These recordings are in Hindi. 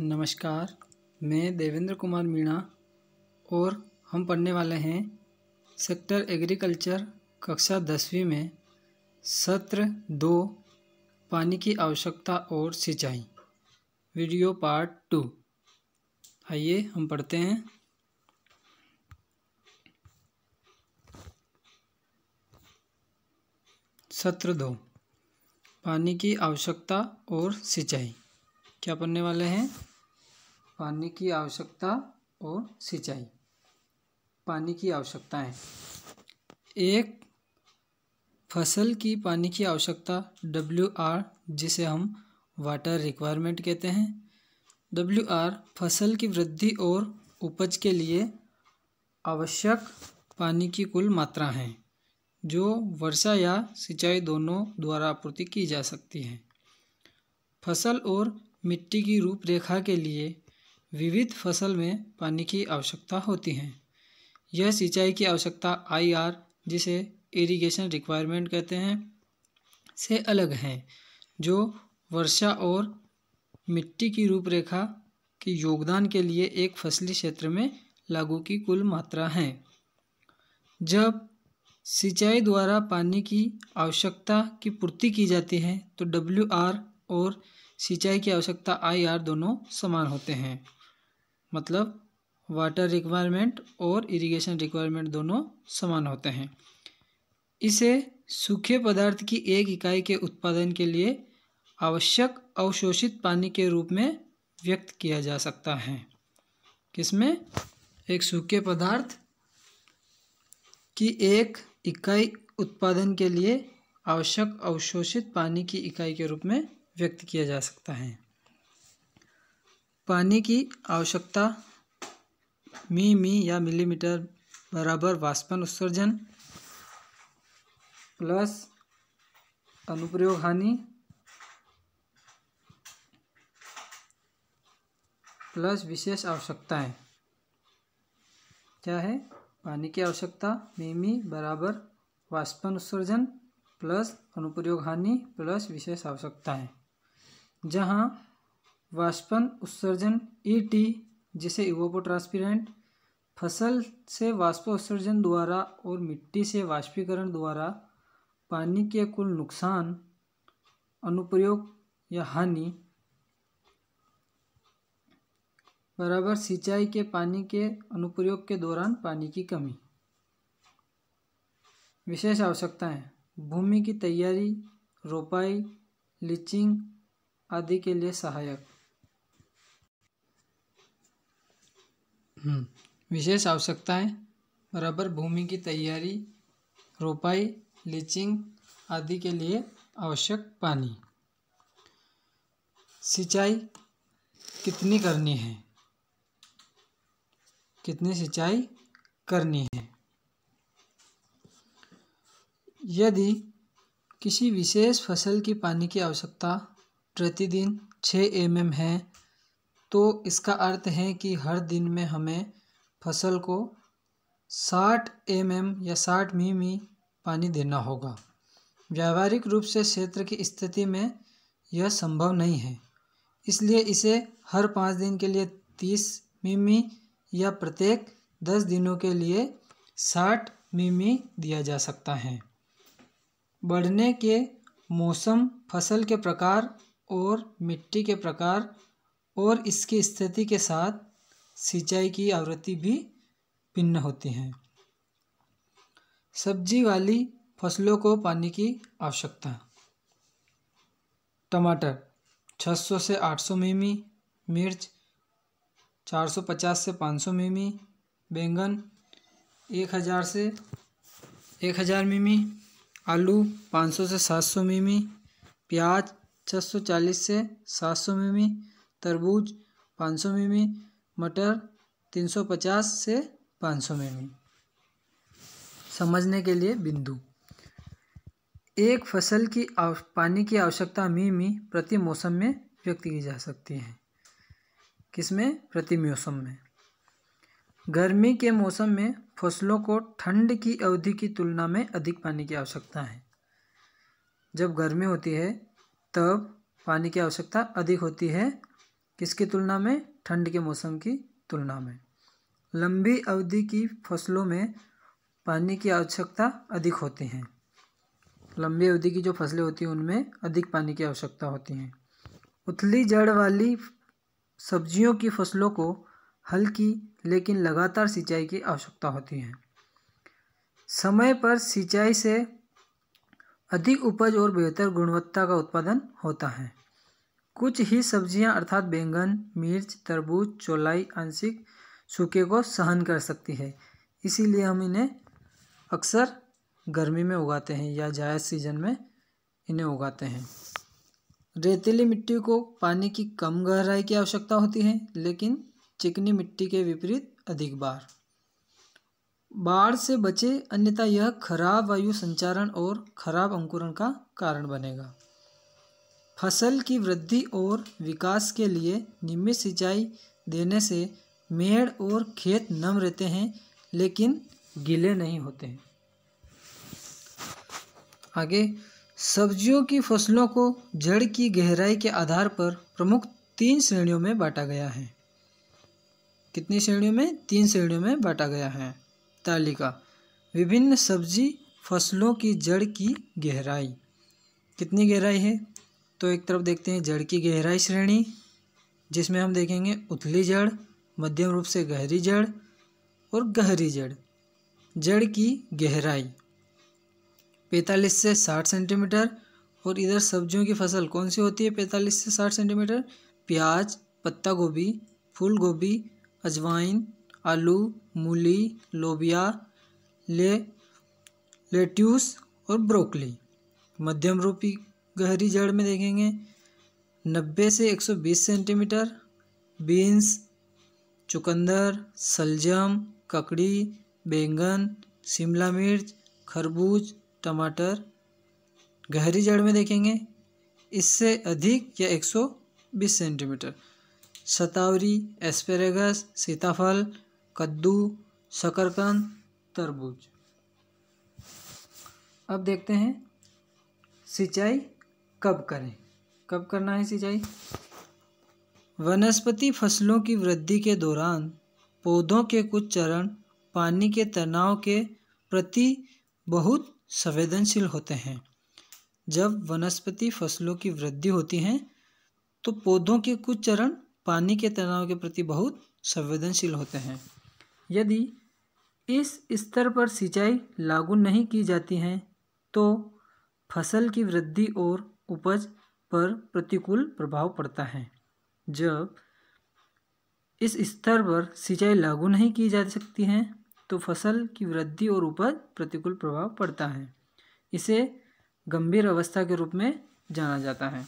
नमस्कार मैं देवेंद्र कुमार मीणा और हम पढ़ने वाले हैं सेक्टर एग्रीकल्चर कक्षा दसवीं में सत्र दो पानी की आवश्यकता और सिंचाई वीडियो पार्ट टू आइए हम पढ़ते हैं सत्र दो पानी की आवश्यकता और सिंचाई क्या पढ़ने वाले हैं पानी की आवश्यकता और सिंचाई पानी की आवश्यकताएं एक फसल की पानी की आवश्यकता डब्ल्यू आर जिसे हम वाटर रिक्वायरमेंट कहते हैं डब्ल्यू आर फसल की वृद्धि और उपज के लिए आवश्यक पानी की कुल मात्रा है जो वर्षा या सिंचाई दोनों द्वारा आपूर्ति की जा सकती है फसल और मिट्टी की रूपरेखा के लिए विविध फसल में पानी की आवश्यकता होती है यह सिंचाई की आवश्यकता आई आर जिसे इरिगेशन रिक्वायरमेंट कहते हैं से अलग हैं जो वर्षा और मिट्टी की रूपरेखा के योगदान के लिए एक फसली क्षेत्र में लागू की कुल मात्रा है जब सिंचाई द्वारा पानी की आवश्यकता की पूर्ति की जाती है तो डब्ल्यू आर और सिंचाई की आवश्यकता आई आर दोनों समान होते हैं मतलब वाटर रिक्वायरमेंट और इरिगेशन रिक्वायरमेंट दोनों समान होते हैं इसे सूखे पदार्थ की एक इकाई के उत्पादन के लिए आवश्यक अवशोषित पानी के रूप में व्यक्त किया जा सकता है किसमें एक सूखे पदार्थ की एक इकाई उत्पादन के लिए आवश्यक अवशोषित पानी की इकाई के रूप में व्यक्त किया जा सकता है पानी की आवश्यकता मी मी या मिलीमीटर बराबर वाष्पन उत्सर्जन प्लस अनुप्रयोग हानि प्लस विशेष आवश्यकताएं क्या है पानी की आवश्यकता मीमी बराबर वाष्पन उत्सर्जन प्लस अनुप्रयोग हानि प्लस विशेष आवश्यकताएं जहाँ वाष्पन उत्सर्जन टी e जिसे इवोपोट्रांसपेरेंट फसल से वाष्प उत्सर्जन द्वारा और मिट्टी से वाष्पीकरण द्वारा पानी के कुल नुकसान अनुप्रयोग या हानि बराबर सिंचाई के पानी के अनुप्रयोग के दौरान पानी की कमी विशेष आवश्यकताएं भूमि की तैयारी रोपाई लीचिंग आदि के लिए सहायक हम्म, विशेष आवश्यकताएं रबर भूमि की तैयारी रोपाई लीचिंग आदि के लिए आवश्यक पानी सिंचाई कितनी करनी है कितनी सिंचाई करनी है यदि किसी विशेष फसल की पानी की आवश्यकता प्रतिदिन छः एम एम है तो इसका अर्थ है कि हर दिन में हमें फसल को साठ एम एम या साठ मी मी पानी देना होगा व्यावहारिक रूप से क्षेत्र की स्थिति में यह संभव नहीं है इसलिए इसे हर पाँच दिन के लिए तीस मिमी या प्रत्येक दस दिनों के लिए साठ मिमी दिया जा सकता है बढ़ने के मौसम फसल के प्रकार और मिट्टी के प्रकार और इसकी स्थिति के साथ सिंचाई की आवृत्ति भी भिन्न होती हैं सब्जी वाली फसलों को पानी की आवश्यकता टमाटर 600 से 800 मिमी मिर्च 450 से 500 मिमी बैंगन 1000 से 1000 मिमी आलू 500 से 700 मिमी प्याज छः सौ चालीस से सात सौ मिमी तरबूज पाँच सौ मिमी मटर तीन सौ पचास से पाँच सौ मिमी समझने के लिए बिंदु एक फसल की पानी की आवश्यकता मिमी प्रति मौसम में व्यक्त की जा सकती है किसमें प्रति मौसम में गर्मी के मौसम में फसलों को ठंड की अवधि की तुलना में अधिक पानी की आवश्यकता है जब गर्मी होती है तब पानी की आवश्यकता अधिक होती है किसकी तुलना में ठंड के मौसम की तुलना में लंबी अवधि की फसलों में पानी की आवश्यकता अधिक होती है लंबी अवधि की जो फसलें होती हैं उनमें अधिक पानी की आवश्यकता होती है उथली जड़ वाली सब्जियों की फसलों को हल्की लेकिन लगातार सिंचाई की आवश्यकता होती है समय पर सिंचाई से अधिक उपज और बेहतर गुणवत्ता का उत्पादन होता है कुछ ही सब्जियां अर्थात बैंगन मिर्च तरबूज चौलाई आंशिक सूखे को सहन कर सकती है इसीलिए हम इन्हें अक्सर गर्मी में उगाते हैं या जायज़ सीजन में इन्हें उगाते हैं रेतीली मिट्टी को पानी की कम गहराई की आवश्यकता होती है लेकिन चिकनी मिट्टी के विपरीत अधिक बार बाढ़ से बचे अन्यथा यह खराब वायु संचारण और खराब अंकुरण का कारण बनेगा फसल की वृद्धि और विकास के लिए नियमित सिंचाई देने से मेड़ और खेत नम रहते हैं लेकिन गीले नहीं होते हैं आगे सब्जियों की फसलों को जड़ की गहराई के आधार पर प्रमुख तीन श्रेणियों में बांटा गया है कितनी श्रेणियों में तीन श्रेणियों में बांटा गया है तालिका विभिन्न सब्जी फसलों की जड़ की गहराई कितनी गहराई है तो एक तरफ देखते हैं जड़ की गहराई श्रेणी जिसमें हम देखेंगे उथली जड़ मध्यम रूप से गहरी जड़ और गहरी जड़ जड़ की गहराई पैंतालीस से साठ सेंटीमीटर और इधर सब्जियों की फसल कौन सी होती है पैंतालीस से साठ सेंटीमीटर प्याज पत्ता गोभी फूल गोभी अजवाइन आलू मूली लोबिया ले लेट्यूस और ब्रोकली मध्यम रूपी गहरी जड़ में देखेंगे 90 से 120 सेंटीमीटर बीन्स चुकंदर सलजम ककड़ी बैंगन शिमला मिर्च खरबूज टमाटर गहरी जड़ में देखेंगे इससे अधिक या 120 सेंटीमीटर शतावरी एस्पेरेगस सीताफल कद्दू शकरकंद तरबूज अब देखते हैं सिंचाई कब करें कब करना है सिंचाई वनस्पति फसलों की वृद्धि के दौरान पौधों के कुछ चरण पानी के तनाव के प्रति बहुत संवेदनशील होते हैं जब वनस्पति फसलों की वृद्धि होती है तो पौधों के कुछ चरण पानी के तनाव के प्रति बहुत संवेदनशील होते हैं यदि इस स्तर पर सिंचाई लागू नहीं की जाती है तो फसल की वृद्धि और उपज पर प्रतिकूल प्रभाव पड़ता है जब इस स्तर पर सिंचाई लागू नहीं की जा सकती है तो फसल की वृद्धि और उपज प्रतिकूल प्रभाव पड़ता है इसे गंभीर अवस्था के रूप में जाना जाता है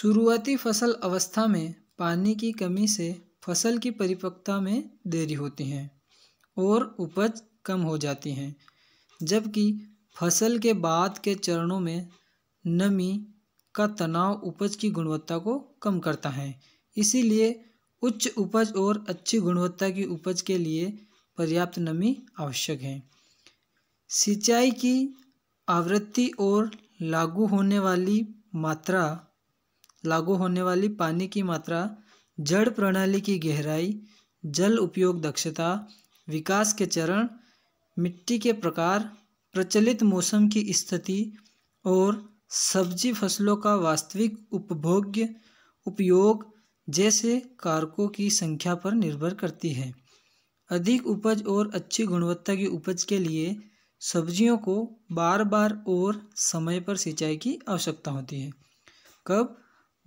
शुरुआती फसल अवस्था में पानी की कमी से फसल की परिपक्वता में देरी होती है और उपज कम हो जाती है जबकि फसल के बाद के चरणों में नमी का तनाव उपज की गुणवत्ता को कम करता है इसीलिए उच्च उपज और अच्छी गुणवत्ता की उपज के लिए पर्याप्त नमी आवश्यक है सिंचाई की आवृत्ति और लागू होने वाली मात्रा लागू होने वाली पानी की मात्रा जड़ प्रणाली की गहराई जल उपयोग दक्षता विकास के चरण मिट्टी के प्रकार प्रचलित मौसम की स्थिति और सब्जी फसलों का वास्तविक उपभोग्य उपयोग जैसे कारकों की संख्या पर निर्भर करती है अधिक उपज और अच्छी गुणवत्ता की उपज के लिए सब्जियों को बार बार और समय पर सिंचाई की आवश्यकता होती है कब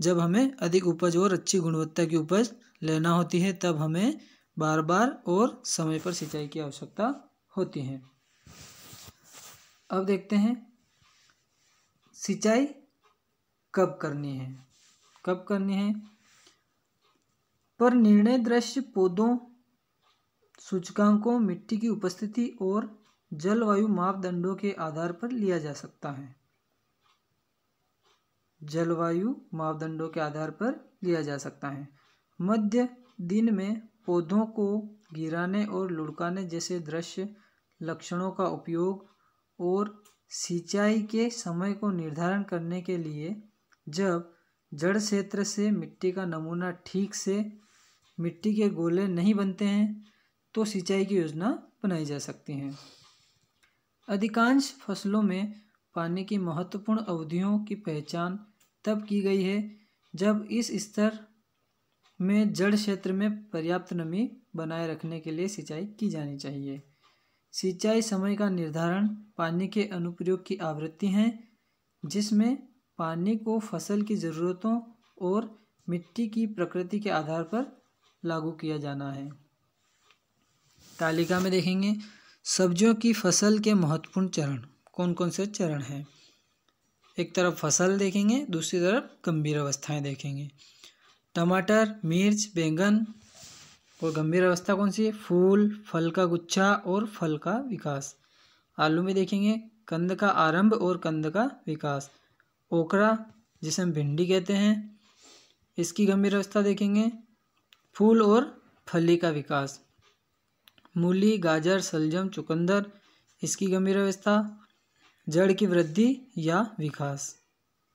जब हमें अधिक उपज और अच्छी गुणवत्ता की उपज लेना होती है तब हमें बार बार और समय पर सिंचाई की आवश्यकता होती है अब देखते हैं सिंचाई कब करनी है कब करनी है पर निर्णय दृश्य पौधों सूचकांकों मिट्टी की उपस्थिति और जलवायु मापदंडों के आधार पर लिया जा सकता है जलवायु मापदंडों के आधार पर लिया जा सकता है मध्य दिन में पौधों को गिराने और लुढ़काने जैसे दृश्य लक्षणों का उपयोग और सिंचाई के समय को निर्धारण करने के लिए जब जड़ क्षेत्र से मिट्टी का नमूना ठीक से मिट्टी के गोले नहीं बनते हैं तो सिंचाई की योजना बनाई जा सकती है अधिकांश फसलों में पानी की महत्वपूर्ण अवधियों की पहचान तब की गई है जब इस स्तर में जड़ क्षेत्र में पर्याप्त नमी बनाए रखने के लिए सिंचाई की जानी चाहिए सिंचाई समय का निर्धारण पानी के अनुप्रयोग की आवृत्ति है जिसमें पानी को फसल की ज़रूरतों और मिट्टी की प्रकृति के आधार पर लागू किया जाना है तालिका में देखेंगे सब्जियों की फसल के महत्वपूर्ण चरण कौन कौन से चरण हैं एक तरफ फसल देखेंगे दूसरी तरफ गंभीर अवस्थाएं देखेंगे टमाटर मिर्च बैंगन और गंभीर अवस्था कौन सी है फूल फल का गुच्छा और फल का विकास आलू में देखेंगे कंद का आरंभ और कंद का विकास ओकरा जिसे हम भिंडी कहते हैं इसकी गंभीर अवस्था देखेंगे फूल और फली का विकास मूली गाजर सलजम चुकंदर इसकी गंभीर अवस्था जड़ की वृद्धि या विकास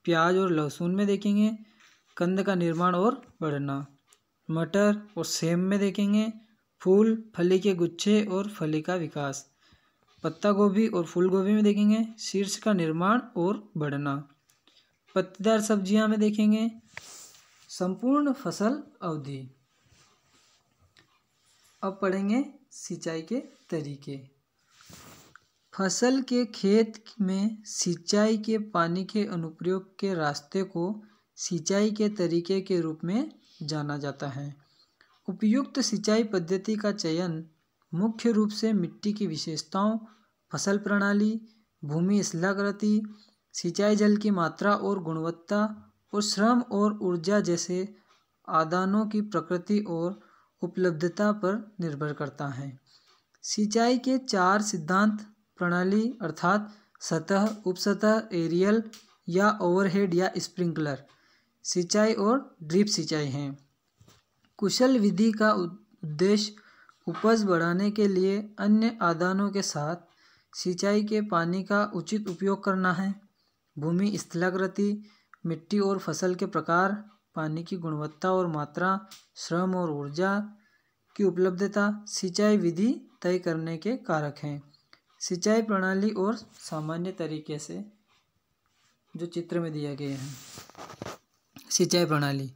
प्याज और लहसुन में देखेंगे कंद का निर्माण और बढ़ना मटर और सेम में देखेंगे फूल फली के गुच्छे और फली का विकास पत्ता गोभी और फूल गोभी में देखेंगे शीर्ष का निर्माण और बढ़ना पत्तेदार सब्जियां में देखेंगे संपूर्ण फसल अवधि अब पढ़ेंगे सिंचाई के तरीके फसल के खेत में सिंचाई के पानी के अनुप्रयोग के रास्ते को सिंचाई के तरीके के रूप में जाना जाता है उपयुक्त सिंचाई पद्धति का चयन मुख्य रूप से मिट्टी की विशेषताओं फसल प्रणाली भूमि स्लग्रति सिंचाई जल की मात्रा और गुणवत्ता और श्रम और ऊर्जा जैसे आदानों की प्रकृति और उपलब्धता पर निर्भर करता है सिंचाई के चार सिद्धांत प्रणाली अर्थात सतह उपसतह एरियल या ओवरहेड या स्प्रिंकलर सिंचाई और ड्रिप सिंचाई हैं कुशल विधि का उद्देश्य उपज बढ़ाने के लिए अन्य आदानों के साथ सिंचाई के पानी का उचित उपयोग करना है भूमि स्थलाकृति मिट्टी और फसल के प्रकार पानी की गुणवत्ता और मात्रा श्रम और ऊर्जा की उपलब्धता सिंचाई विधि तय करने के कारक हैं सिंचाई प्रणाली और सामान्य तरीके से जो चित्र में दिया गया है सिंचाई प्रणाली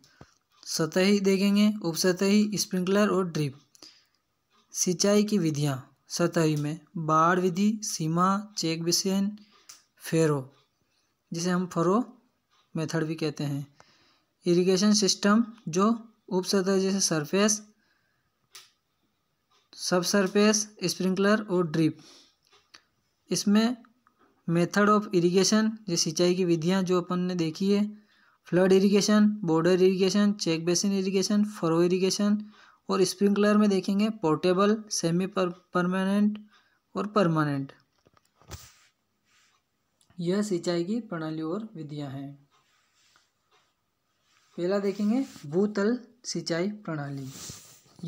सतही देखेंगे उपसतही स्प्रिंकलर और ड्रिप सिंचाई की विधियाँ सतही में बाढ़ विधि सीमा चेक बेसिन फेरो जिसे हम फरो मेथड भी कहते हैं इरिगेशन सिस्टम जो उपसतह जैसे सरफेस सब सरफेस स्प्रिंकलर और ड्रिप इसमें मेथड ऑफ इरिगेशन ये सिंचाई की विधियाँ जो अपन ने देखी है flood irrigation border irrigation check basin irrigation furrow irrigation और स्प्रिंकलर में देखेंगे पोर्टेबल सेमी पर परमानेंट और परमानेंट यह सिंचाई की प्रणाली और विधियां हैं पहला देखेंगे भूतल सिंचाई प्रणाली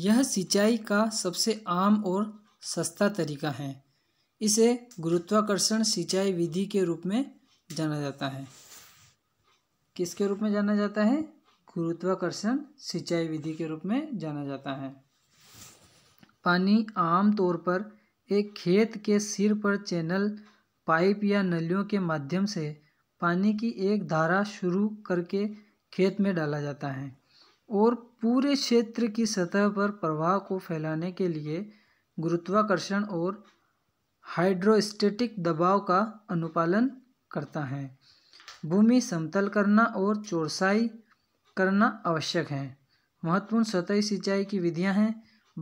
यह सिंचाई का सबसे आम और सस्ता तरीका है इसे गुरुत्वाकर्षण सिंचाई विधि के रूप में जाना जाता है किसके रूप में जाना जाता है गुरुत्वाकर्षण सिंचाई विधि के रूप में जाना जाता है पानी आम तौर पर एक खेत के सिर पर चैनल पाइप या नलियों के माध्यम से पानी की एक धारा शुरू करके खेत में डाला जाता है और पूरे क्षेत्र की सतह पर प्रवाह को फैलाने के लिए गुरुत्वाकर्षण और हाइड्रोस्टेटिक दबाव का अनुपालन करता है भूमि समतल करना और चौरसाई करना आवश्यक है महत्वपूर्ण सतही सिंचाई की विधियां हैं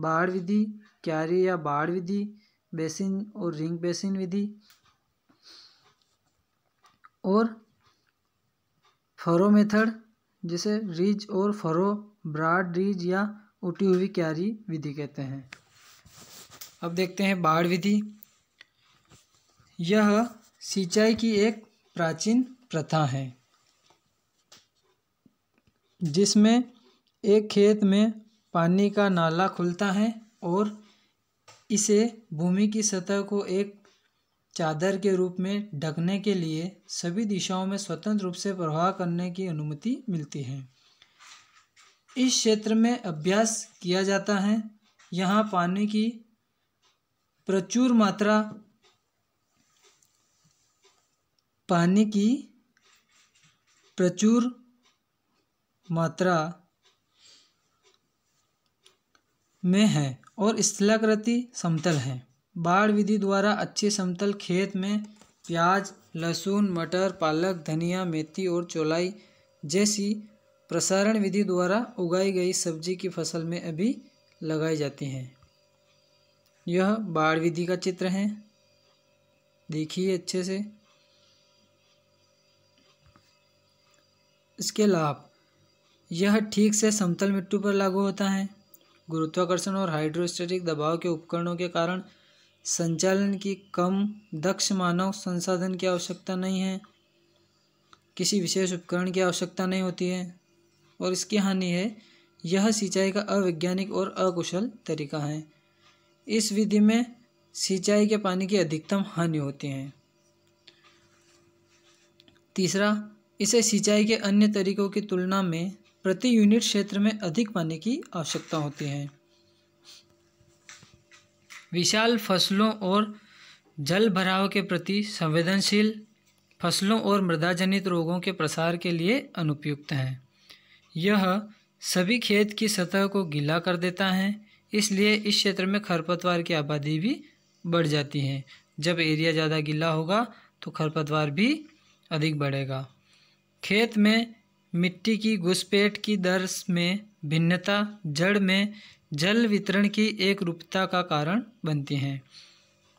बाढ़ विधि क्यारी या बाढ़ विधि बेसिन और रिंग बेसिन विधि और फरो मेथड जिसे रिज और फरो ब्राड रिज या उठी हुई क्यारी विधि कहते हैं अब देखते हैं बाढ़ विधि यह सिंचाई की एक प्राचीन प्रथा है जिसमें एक खेत में पानी का नाला खुलता है और इसे भूमि की सतह को एक चादर के रूप में ढकने के लिए सभी दिशाओं में स्वतंत्र रूप से प्रवाह करने की अनुमति मिलती है इस क्षेत्र में अभ्यास किया जाता है यहाँ पानी की प्रचुर मात्रा पानी की प्रचुर मात्रा में है और स्थलाकृति समतल है बाढ़ विधि द्वारा अच्छे समतल खेत में प्याज लहसुन मटर पालक धनिया मेथी और चौलाई जैसी प्रसारण विधि द्वारा उगाई गई सब्जी की फसल में अभी लगाई जाती हैं यह बाढ़ विधि का चित्र है देखिए अच्छे से इसके लाभ यह ठीक से समतल मिट्टी पर लागू होता है गुरुत्वाकर्षण और हाइड्रोस्टेटिक दबाव के उपकरणों के कारण संचालन की कम दक्ष मानव संसाधन की आवश्यकता नहीं है किसी विशेष उपकरण की आवश्यकता नहीं होती है और इसकी हानि है यह सिंचाई का अवैज्ञानिक और अकुशल तरीका है इस विधि में सिंचाई के पानी की अधिकतम हानि होती है तीसरा इसे सिंचाई के अन्य तरीकों की तुलना में प्रति यूनिट क्षेत्र में अधिक पानी की आवश्यकता होती है विशाल फसलों और जल भराव के प्रति संवेदनशील फसलों और मृदाजनित रोगों के प्रसार के लिए अनुपयुक्त हैं यह सभी खेत की सतह को गीला कर देता है इसलिए इस क्षेत्र में खरपतवार की आबादी भी बढ़ जाती है जब एरिया ज़्यादा गीला होगा तो खरपतवार भी अधिक बढ़ेगा खेत में मिट्टी की घुसपैठ की दर में भिन्नता जड़ में जल वितरण की एक रूपता का कारण बनती हैं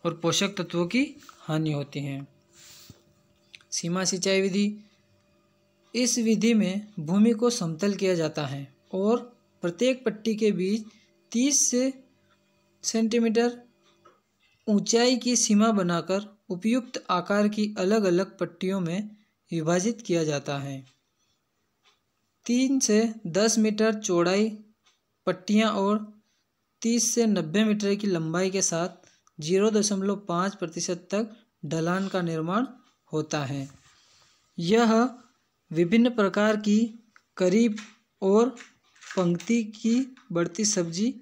और पोषक तत्वों की हानि होती हैं सीमा सिंचाई विधि इस विधि में भूमि को समतल किया जाता है और प्रत्येक पट्टी के बीच तीस से सेंटीमीटर ऊंचाई की सीमा बनाकर उपयुक्त आकार की अलग अलग पट्टियों में विभाजित किया जाता है तीन से दस मीटर चौड़ाई पट्टियाँ और तीस से नब्बे मीटर की लंबाई के साथ जीरो दशमलव पाँच प्रतिशत तक ढलान का निर्माण होता है यह विभिन्न प्रकार की करीब और पंक्ति की बढ़ती सब्जी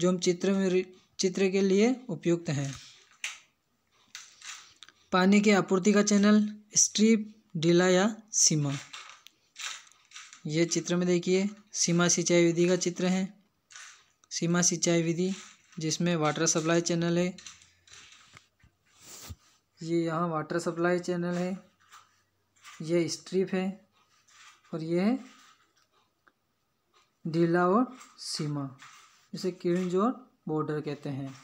जो हम चित्र में चित्र के लिए उपयुक्त हैं पानी के आपूर्ति का चैनल स्ट्रीप डीला या सीमा ये चित्र में देखिए सीमा सिंचाई विधि का चित्र है सीमा सिंचाई विधि जिसमें वाटर सप्लाई चैनल है ये यहाँ वाटर सप्लाई चैनल है ये स्ट्रिप है और ये है डीला और सीमा इसे किंज और बॉर्डर कहते हैं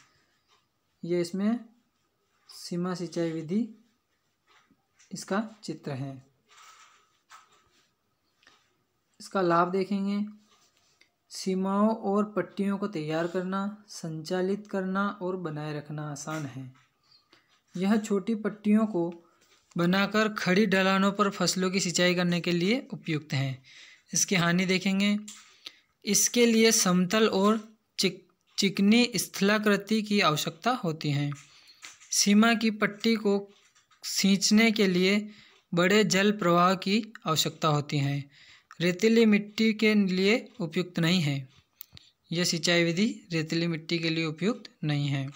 ये इसमें सीमा सिंचाई विधि इसका चित्र है इसका लाभ देखेंगे सीमाओं और पट्टियों को तैयार करना संचालित करना और बनाए रखना आसान है यह छोटी पट्टियों को बनाकर खड़ी ढलानों पर फसलों की सिंचाई करने के लिए उपयुक्त हैं इसकी हानि देखेंगे इसके लिए समतल और चिक चिकनी स्थलाकृति की आवश्यकता होती है सीमा की पट्टी को सींचने के लिए बड़े जल प्रवाह की आवश्यकता होती है रेतीली मिट्टी के लिए उपयुक्त नहीं है यह सिंचाई विधि रेतीली मिट्टी के लिए उपयुक्त नहीं है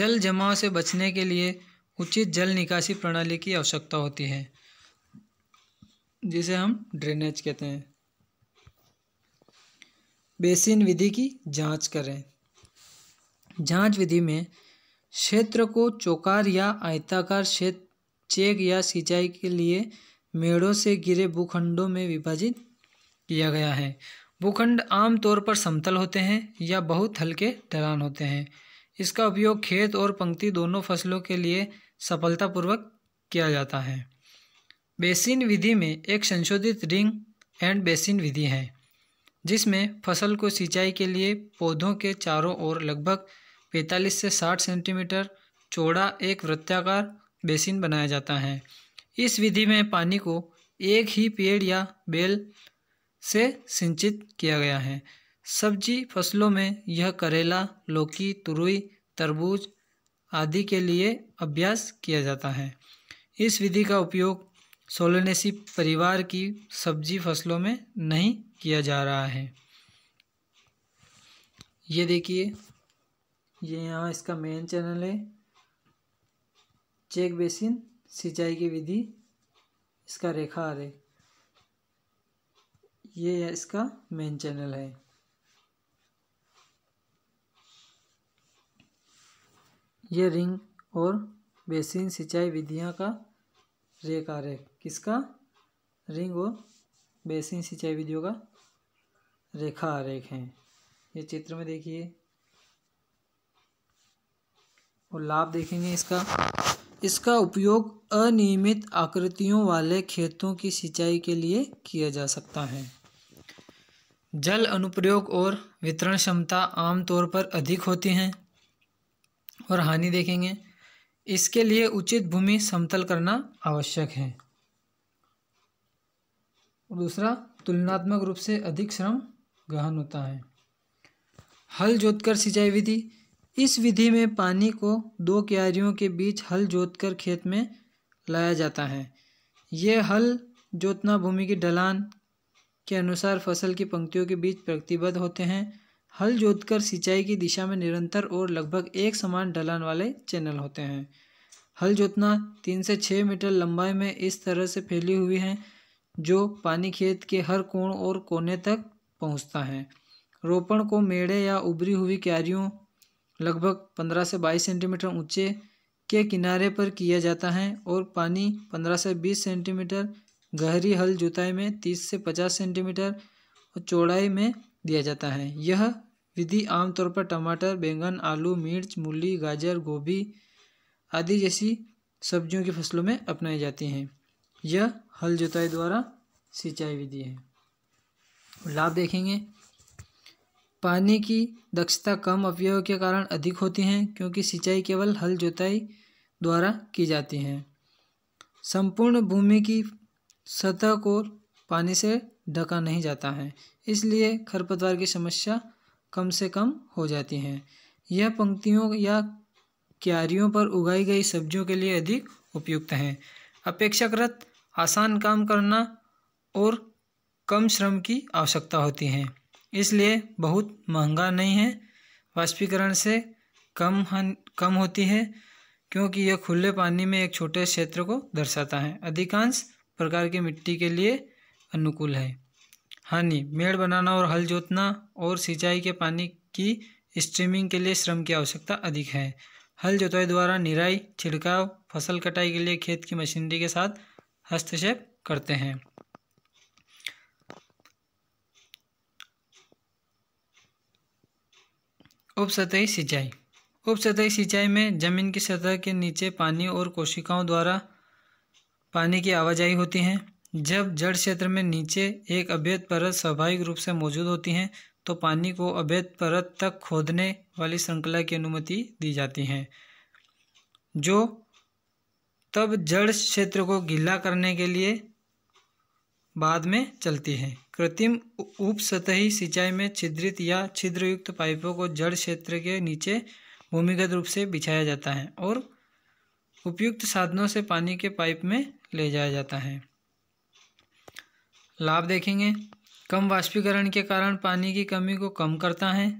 जल जमाव से बचने के लिए उचित जल निकासी प्रणाली की आवश्यकता होती है जिसे हम ड्रेनेज कहते हैं बेसिन विधि की जांच करें जांच विधि में क्षेत्र को चौकार या आयताकार क्षेत्र चेक या सिंचाई के लिए मेड़ों से गिरे भूखंडों में विभाजित किया गया है भूखंड आमतौर पर समतल होते हैं या बहुत हल्के ढलान होते हैं इसका उपयोग खेत और पंक्ति दोनों फसलों के लिए सफलतापूर्वक किया जाता है बेसिन विधि में एक संशोधित रिंग एंड बेसिन विधि है जिसमें फसल को सिंचाई के लिए पौधों के चारों ओर लगभग पैंतालीस से साठ सेंटीमीटर चौड़ा एक वृत्ताकार बेसिन बनाया जाता है इस विधि में पानी को एक ही पेड़ या बेल से सिंचित किया गया है सब्जी फसलों में यह करेला लौकी तुरई तरबूज आदि के लिए अभ्यास किया जाता है इस विधि का उपयोग सोलनेसी परिवार की सब्जी फसलों में नहीं किया जा रहा है ये देखिए ये यहाँ इसका मेन चैनल है चेक बेसिन सिंचाई की विधि इसका रेखा रहे ये इसका मेन चैनल है ये रिंग और बेसिन सिंचाई विधियां का रेख आरेख किसका रिंग और बेसिन सिंचाई विधियों का रेखा रेख है ये चित्र में देखिए और लाभ देखेंगे इसका इसका उपयोग अनियमित आकृतियों वाले खेतों की सिंचाई के लिए किया जा सकता है जल अनुप्रयोग और वितरण क्षमता आमतौर पर अधिक होती हैं और हानि देखेंगे इसके लिए उचित भूमि समतल करना आवश्यक है और दूसरा तुलनात्मक रूप से अधिक श्रम ग्रहण होता है हल जोतकर सिंचाई विधि इस विधि में पानी को दो क्यारियों के बीच हल जोतकर खेत में लाया जाता है ये हल जोतना भूमि की ढलान के अनुसार फसल की पंक्तियों के बीच प्रतिबद्ध होते हैं हल जोतकर सिंचाई की दिशा में निरंतर और लगभग एक समान ढलान वाले चैनल होते हैं हल जोतना तीन से छः मीटर लंबाई में इस तरह से फैली हुई है जो पानी खेत के हर कोण और कोने तक पहुंचता है रोपण को मेड़े या उभरी हुई क्यारियों लगभग 15 से 22 सेंटीमीटर ऊंचे के किनारे पर किया जाता है और पानी 15 से 20 सेंटीमीटर गहरी हल जुताई में 30 से 50 सेंटीमीटर और चौड़ाई में दिया जाता है यह विधि आमतौर पर टमाटर बैंगन आलू मिर्च मूली गाजर गोभी आदि जैसी सब्जियों की फसलों में अपनाई जाती हैं यह हल जुताई द्वारा सिंचाई विधि है लाभ देखेंगे पानी की दक्षता कम अवयव के कारण अधिक होती हैं क्योंकि सिंचाई केवल हल जोताई द्वारा की जाती है संपूर्ण भूमि की सतह को पानी से ढका नहीं जाता है इसलिए खरपतवार की समस्या कम से कम हो जाती है यह पंक्तियों या क्यारियों पर उगाई गई सब्जियों के लिए अधिक उपयुक्त हैं अपेक्षाकृत आसान काम करना और कम श्रम की आवश्यकता होती है इसलिए बहुत महंगा नहीं है वाष्पीकरण से कम हन, कम होती है क्योंकि यह खुले पानी में एक छोटे क्षेत्र को दर्शाता है अधिकांश प्रकार की मिट्टी के लिए अनुकूल है हानि मेड़ बनाना और हल जोतना और सिंचाई के पानी की स्ट्रीमिंग के लिए श्रम की आवश्यकता अधिक है हल जोताई द्वारा निराई छिड़काव फसल कटाई के लिए खेत की मशीनरी के साथ हस्तक्षेप करते हैं उपसतही सिंचाई उपसतही सिंचाई में ज़मीन की सतह के नीचे पानी और कोशिकाओं द्वारा पानी की आवाजाही होती है जब जड़ क्षेत्र में नीचे एक अवैध परत स्वाभाविक रूप से मौजूद होती है तो पानी को अवैध परत तक खोदने वाली श्रृंखला की अनुमति दी जाती है जो तब जड़ क्षेत्र को गीला करने के लिए बाद में चलती है कृत्रिम उपसतही सिंचाई में छिद्रित या छिद्रयुक्त पाइपों को जड़ क्षेत्र के नीचे भूमिगत रूप से बिछाया जाता है और उपयुक्त साधनों से पानी के पाइप में ले जाया जाता है लाभ देखेंगे कम वाष्पीकरण के कारण पानी की कमी को कम करता है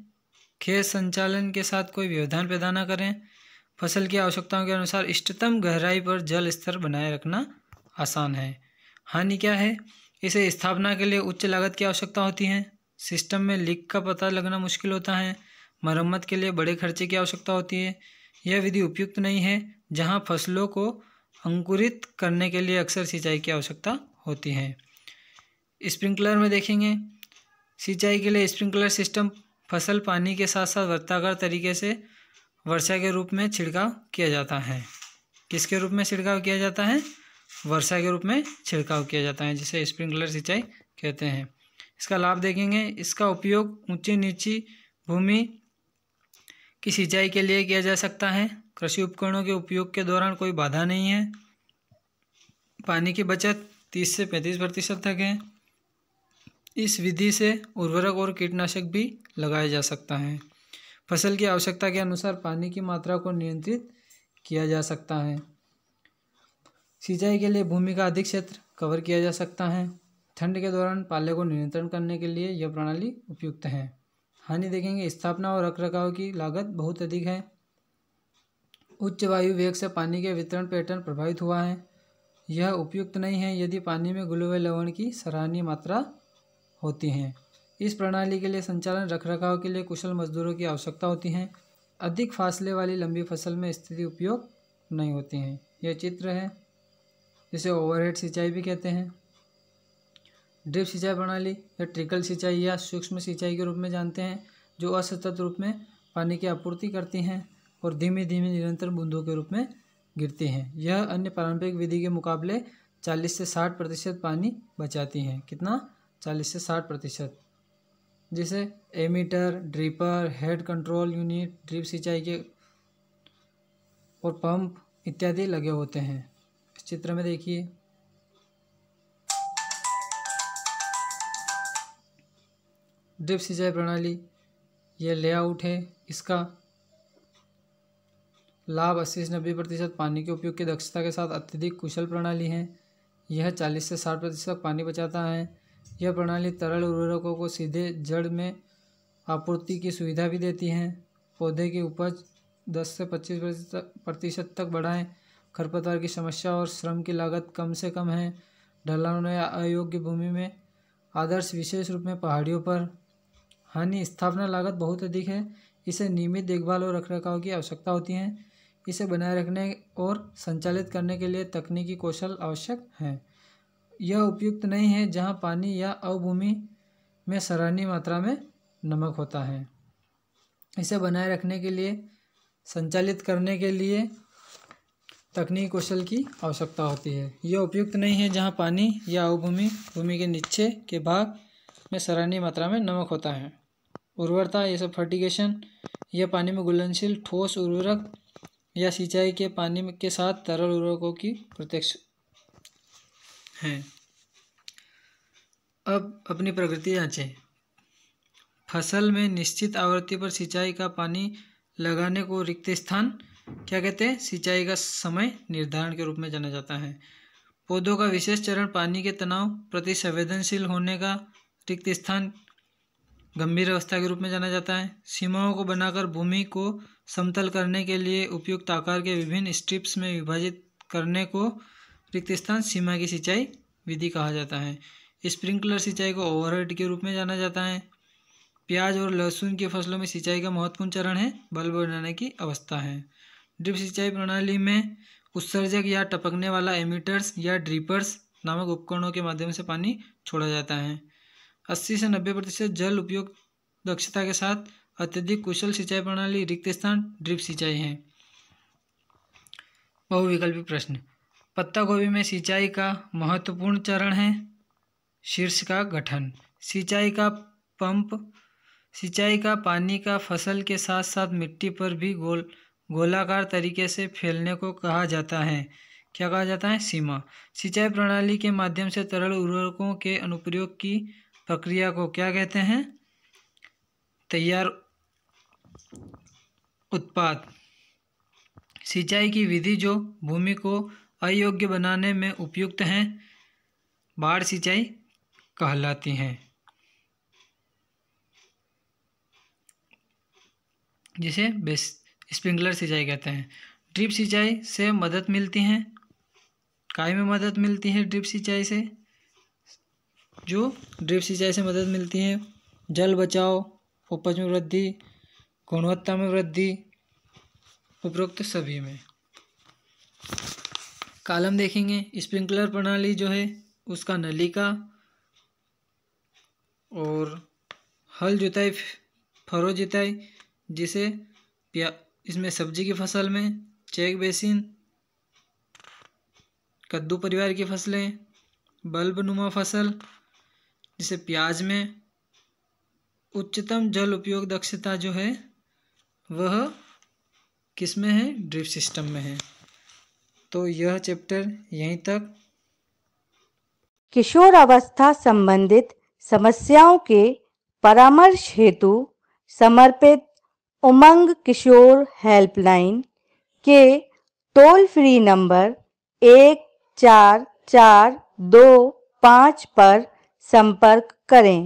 खेत संचालन के साथ कोई व्यवधान पैदा न करें फसल की आवश्यकताओं के अनुसार इष्टतम गहराई पर जल स्तर बनाए रखना आसान है हानि क्या है इसे स्थापना के लिए उच्च लागत की आवश्यकता होती है सिस्टम में लीक का पता लगना मुश्किल होता है मरम्मत के लिए बड़े खर्चे की आवश्यकता होती है यह विधि उपयुक्त नहीं है जहाँ फसलों को अंकुरित करने के लिए अक्सर सिंचाई की आवश्यकता होती है स्प्रिंकलर में देखेंगे सिंचाई के लिए स्प्रिंकलर सिस्टम फसल पानी के साथ साथ वर्ताकार तरीके से वर्षा के रूप में छिड़काव किया जाता है किसके रूप में छिड़काव किया जाता है वर्षा के रूप में छिड़काव किया जाता है जिसे स्प्रिंकलर सिंचाई कहते हैं इसका लाभ देखेंगे इसका उपयोग ऊंची नीची भूमि की सिंचाई के लिए किया जा सकता है कृषि उपकरणों के उपयोग के दौरान कोई बाधा नहीं है पानी की बचत तीस से पैंतीस प्रतिशत तक है इस विधि से उर्वरक और कीटनाशक भी लगाया जा सकता है फसल की आवश्यकता के अनुसार पानी की मात्रा को नियंत्रित किया जा सकता है सिंचाई के लिए भूमि का अधिक क्षेत्र कवर किया जा सकता है ठंड के दौरान पाले को नियंत्रण करने के लिए यह प्रणाली उपयुक्त है हानि देखेंगे स्थापना और रखरखाव की लागत बहुत अधिक है उच्च वायु वेग से पानी के वितरण पैटर्न प्रभावित हुआ है यह उपयुक्त नहीं है यदि पानी में गुलवे लवण की सराहनीय मात्रा होती है इस प्रणाली के लिए संचालन रखरखाव के लिए कुशल मजदूरों की आवश्यकता होती है अधिक फासले वाली लंबी फसल में स्थिति उपयोग नहीं होती हैं यह चित्र है जिसे ओवरहेड सिंचाई भी कहते हैं ड्रिप सिंचाई प्रणाली या ट्रिकल सिंचाई या सूक्ष्म सिंचाई के रूप में जानते हैं जो असतत रूप में पानी की आपूर्ति करती हैं और धीमे धीमे निरंतर बूंदों के रूप में गिरती हैं यह अन्य पारंपरिक विधि के मुकाबले चालीस से साठ प्रतिशत पानी बचाती हैं कितना चालीस से साठ प्रतिशत जैसे emitter dripper head control unit drip सिंचाई के और पंप इत्यादि लगे होते हैं चित्र में देखिए ड्रिप सिंचाई प्रणाली यह लेआउट है इसका लाभ अस्सी से नब्बे प्रतिशत पानी के उपयोग की दक्षता के साथ अत्यधिक कुशल प्रणाली है यह चालीस से साठ प्रतिशत पानी बचाता है यह प्रणाली तरल उर्वरकों को सीधे जड़ में आपूर्ति की सुविधा भी देती है पौधे की उपज दस से पच्चीस प्रतिशत तक बढ़ाएं खरपतवार की समस्या और श्रम की लागत कम से कम है ढलानों या अयोग्य भूमि में आदर्श विशेष रूप में पहाड़ियों पर हानि स्थापना लागत बहुत अधिक है इसे नियमित देखभाल और रखरखाव की आवश्यकता होती है इसे बनाए रखने और संचालित करने के लिए तकनीकी कौशल आवश्यक हैं यह उपयुक्त नहीं है जहाँ पानी या अवभूमि में सराहनीय मात्रा में नमक होता है इसे बनाए रखने के लिए संचालित करने के लिए तकनीकी कौशल की आवश्यकता होती है यह उपयुक्त नहीं है जहाँ पानी या अवभूमि भूमि के नीचे के भाग में सराहनीय मात्रा में नमक होता है उर्वरता यह सब फर्टिगेशन यह पानी में घुलनशील ठोस उर्वरक या सिंचाई के पानी के साथ तरल उर्वरकों की प्रत्यक्ष हैं अब अपनी प्रकृति जांचें फसल में निश्चित आवृत्ति पर सिंचाई का पानी लगाने को रिक्त स्थान क्या कहते हैं सिंचाई का समय निर्धारण के रूप में जाना जाता है पौधों का विशेष चरण पानी के तनाव प्रति संवेदनशील होने का रिक्त स्थान गंभीर अवस्था के रूप में जाना जाता है सीमाओं को बनाकर भूमि को समतल करने के लिए उपयुक्त आकार के विभिन्न स्ट्रिप्स में विभाजित करने को रिक्त स्थान सीमा की सिंचाई विधि कहा जाता है स्प्रिंकलर सिंचाई को ओवरहेड के रूप में जाना जाता है प्याज और लहसुन की फसलों में सिंचाई का महत्वपूर्ण चरण है बल्ब बनाने की अवस्था है ड्रिप सिंचाई प्रणाली में उत्सर्जक या टपकने वाला एमिटर्स या ड्रिपर्स नामक उपकरणों के माध्यम से पानी छोड़ा जाता है 80 से 90 प्रतिशत जल उपयोग दक्षता के साथ अत्यधिक कुशल सिंचाई प्रणाली रिक्त स्थान ड्रिप सिंचाई है बहुविकल्पी प्रश्न पत्ता गोभी में सिंचाई का महत्वपूर्ण चरण है शीर्ष का गठन सिंचाई का पंप सिंचाई का पानी का फसल के साथ साथ मिट्टी पर भी गोल गोलाकार तरीके से फैलने को कहा जाता है क्या कहा जाता है सीमा सिंचाई प्रणाली के माध्यम से तरल उर्वरकों के अनुप्रयोग की प्रक्रिया को क्या कहते हैं तैयार उत्पाद सिंचाई की विधि जो भूमि को अयोग्य बनाने में उपयुक्त हैं बाढ़ सिंचाई कहलाती हैं जिसे बेस स्प्रिंकलर सिंचाई कहते हैं ड्रिप सिंचाई से मदद मिलती है काय में मदद मिलती है ड्रिप सिंचाई से जो ड्रिप सिंचाई से मदद मिलती है जल बचाव उपज में वृद्धि गुणवत्ता में वृद्धि उपरोक्त सभी में कालम देखेंगे स्प्रिंकलर प्रणाली जो है उसका नलिका और हल जुताई फरो जुताई जिसे इसमें सब्जी की फसल में चेक बेसिन कद्दू परिवार की फसलें बल्ब नुमा फसल जिसे प्याज में उच्चतम जल उपयोग दक्षता जो है वह किस में है ड्रिप सिस्टम में है तो यह चैप्टर यहीं तक किशोर अवस्था संबंधित समस्याओं के परामर्श हेतु समर्पित उमंग किशोर हेल्पलाइन के टोल फ्री नंबर एक चार चार दो पाँच पर संपर्क करें